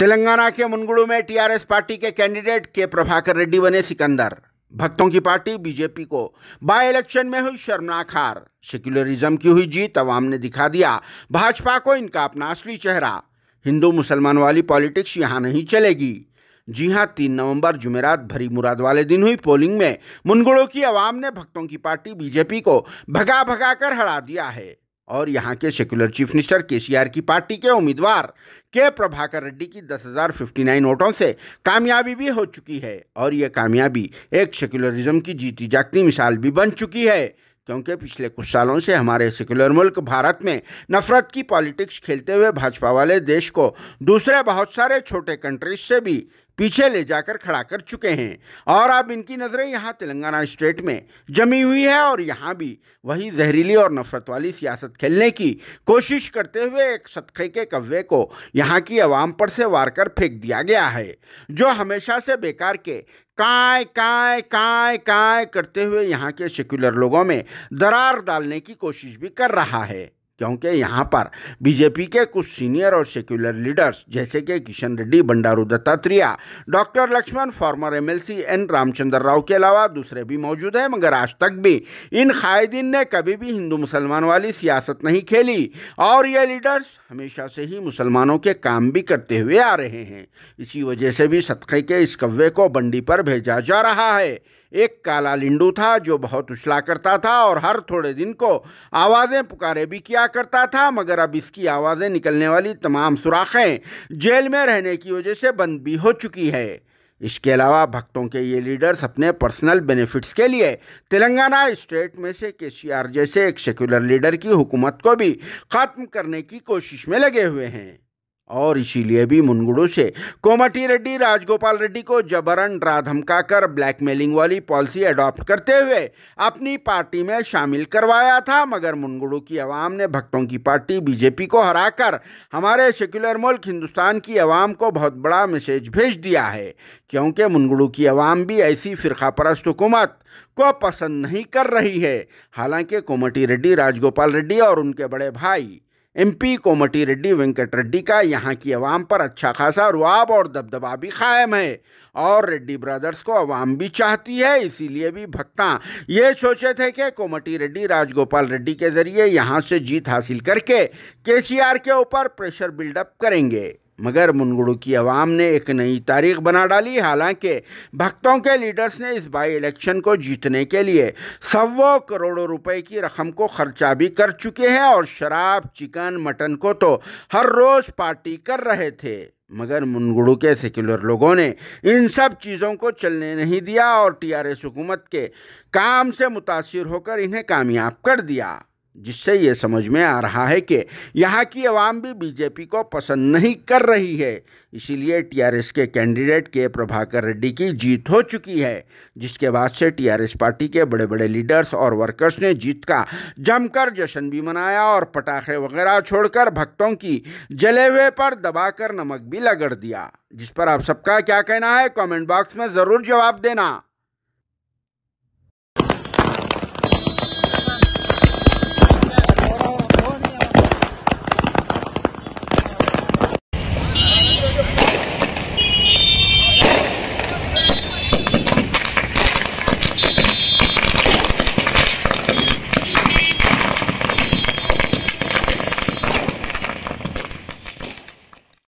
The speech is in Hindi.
तेलंगाना के मुनगुड़ू में टीआरएस पार्टी के कैंडिडेट के प्रभाकर रेड्डी बने सिकंदर भक्तों की पार्टी बीजेपी को बाय इलेक्शन में हुई शर्मनाक हार सेक्युलरिज्म की हुई जीत अवाम ने दिखा दिया भाजपा को इनका अपना असली चेहरा हिंदू मुसलमान वाली पॉलिटिक्स यहाँ नहीं चलेगी जी हाँ तीन नवंबर जुमेरात भरी मुराद वाले दिन हुई पोलिंग में मुनगुड़ों की अवाम ने भक्तों की पार्टी बीजेपी को भगा भगा कर हरा दिया है और यहाँ के सेक्युलर चीफ मिनिस्टर केसीआर की पार्टी के उम्मीदवार के प्रभाकर रेड्डी की दस हज़ार फिफ्टी नाइन वोटों से कामयाबी भी हो चुकी है और यह कामयाबी एक सेक्युलरिज्म की जीती जागती मिसाल भी बन चुकी है क्योंकि पिछले कुछ सालों से हमारे सेक्युलर मुल्क भारत में नफरत की पॉलिटिक्स खेलते हुए भाजपा वाले देश को दूसरे बहुत सारे छोटे कंट्रीज से भी पीछे ले जाकर खड़ा कर चुके हैं और अब इनकी नज़रें यहाँ तेलंगाना स्टेट में जमी हुई है और यहाँ भी वही जहरीली और नफरत वाली सियासत खेलने की कोशिश करते हुए एक सदक़े के कव्वे को यहाँ की आवाम पर से वार कर फेंक दिया गया है जो हमेशा से बेकार के काय काय काय काय करते हुए यहाँ के सेक्युलर लोगों में दरार डालने की कोशिश भी कर रहा है क्योंकि यहाँ पर बीजेपी के कुछ सीनियर और सेक्युलर लीडर्स जैसे कि Kishan Reddy Bandaru Dattatreya doctor Laxman former MLC N Ramachandra Rao के अलावा दूसरे भी मौजूद हैं मगर आज तक भी इन कायदीन ने कभी भी हिंदू मुसलमान वाली सियासत नहीं खेली और ये लीडर्स हमेशा से ही मुसलमानों के काम भी करते हुए आ रहे हैं इसी वजह से भी सदक़े के इस कव्वे को बंडी पर भेजा जा रहा है एक काला लिंडू था जो बहुत उछला करता था और हर थोड़े दिन को आवाज़ें पुकारे भी किया करता था मगर अब इसकी आवाज़ें निकलने वाली तमाम सुराखें जेल में रहने की वजह से बंद भी हो चुकी है इसके अलावा भक्तों के ये लीडर्स अपने पर्सनल बेनिफिट्स के लिए तेलंगाना स्टेट में से के जैसे एक सेक्युलर लीडर की हुकूमत को भी ख़त्म करने की कोशिश में लगे हुए हैं और इसीलिए भी मुनगुड़ू से कोमटी रेड्डी राजगोपाल रेड्डी को जबरन रा धमकाकर ब्लैकमेलिंग वाली पॉलिसी अडॉप्ट करते हुए अपनी पार्टी में शामिल करवाया था मगर मुनगुड़ू की आवाम ने भक्तों की पार्टी बीजेपी को हराकर हमारे सेक्युलर मुल्क हिंदुस्तान की आवाम को बहुत बड़ा मैसेज भेज दिया है क्योंकि मुनगुड़ू की आवाम भी ऐसी फ़िरका परस्त हुकूमत को पसंद नहीं कर रही है हालांकि कोमटी रेड्डी राजगोपाल रेड्डी और उनके बड़े भाई एमपी कोमटी रेड्डी वेंकट रेड्डी का यहाँ की आवाम पर अच्छा खासा रुआब और दबदबा भी कायम है और रेड्डी ब्रदर्स को आवाम भी चाहती है इसीलिए भी भक्ता ये सोचे थे कि कोमटी रेड्डी राजगोपाल रेड्डी के ज़रिए यहाँ से जीत हासिल करके केसीआर के ऊपर प्रेशर बिल्डअप करेंगे मगर मुनगुड़ू की आवाम ने एक नई तारीख बना डाली हालांकि भक्तों के लीडर्स ने इस बाई इलेक्शन को जीतने के लिए सवों करोड़ों रुपए की रकम को खर्चा भी कर चुके हैं और शराब चिकन मटन को तो हर रोज़ पार्टी कर रहे थे मगर मुनगुड़ू के सेक्युलर लोगों ने इन सब चीज़ों को चलने नहीं दिया और टीआरएस हुकूमत के काम से मुतासर होकर इन्हें कामयाब कर दिया जिससे ये समझ में आ रहा है कि यहाँ की आवाम भी बीजेपी को पसंद नहीं कर रही है इसीलिए टीआरएस के कैंडिडेट के प्रभाकर रेड्डी की जीत हो चुकी है जिसके बाद से टीआरएस पार्टी के बड़े बड़े लीडर्स और वर्कर्स ने जीत का जमकर जश्न भी मनाया और पटाखे वगैरह छोड़कर भक्तों की जले हुए पर दबाकर नमक भी लगड़ दिया जिस पर आप सबका क्या कहना है कॉमेंट बॉक्स में ज़रूर जवाब देना